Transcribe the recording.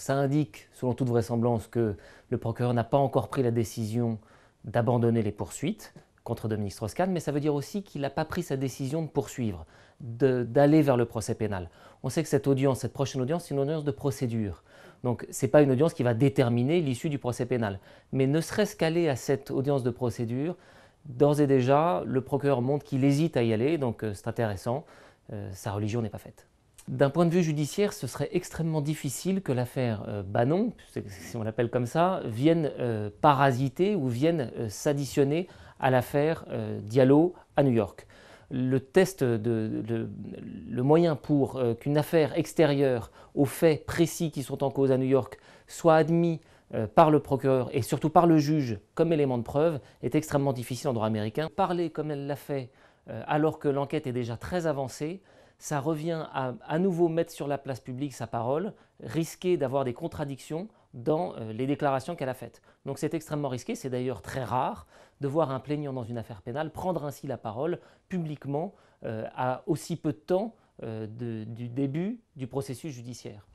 ça indique, selon toute vraisemblance, que le procureur n'a pas encore pris la décision d'abandonner les poursuites contre Dominique Strauss-Kahn, mais ça veut dire aussi qu'il n'a pas pris sa décision de poursuivre, d'aller vers le procès pénal. On sait que cette audience, cette prochaine audience, c'est une audience de procédure. Donc ce n'est pas une audience qui va déterminer l'issue du procès pénal. Mais ne serait-ce qu'aller à cette audience de procédure, d'ores et déjà, le procureur montre qu'il hésite à y aller, donc euh, c'est intéressant, euh, sa religion n'est pas faite. D'un point de vue judiciaire, ce serait extrêmement difficile que l'affaire euh, Bannon, si on l'appelle comme ça, vienne euh, parasiter ou vienne euh, s'additionner à l'affaire Diallo à New York. Le test, le moyen pour qu'une affaire extérieure aux faits précis qui sont en cause à New York soit admise par le procureur et surtout par le juge comme élément de preuve est extrêmement difficile en droit américain. Parler comme elle l'a fait alors que l'enquête est déjà très avancée, ça revient à à nouveau mettre sur la place publique sa parole, risquer d'avoir des contradictions dans euh, les déclarations qu'elle a faites. Donc c'est extrêmement risqué, c'est d'ailleurs très rare de voir un plaignant dans une affaire pénale prendre ainsi la parole publiquement euh, à aussi peu de temps euh, du début du processus judiciaire.